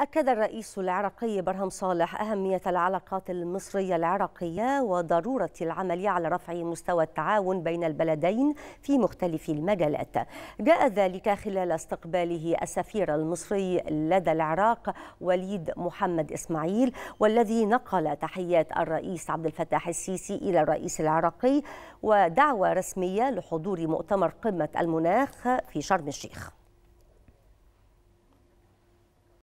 أكد الرئيس العراقي برهم صالح أهمية العلاقات المصرية العراقية وضرورة العمل على رفع مستوى التعاون بين البلدين في مختلف المجالات جاء ذلك خلال استقباله السفير المصري لدى العراق وليد محمد إسماعيل والذي نقل تحيات الرئيس عبد الفتاح السيسي إلى الرئيس العراقي ودعوة رسمية لحضور مؤتمر قمة المناخ في شرم الشيخ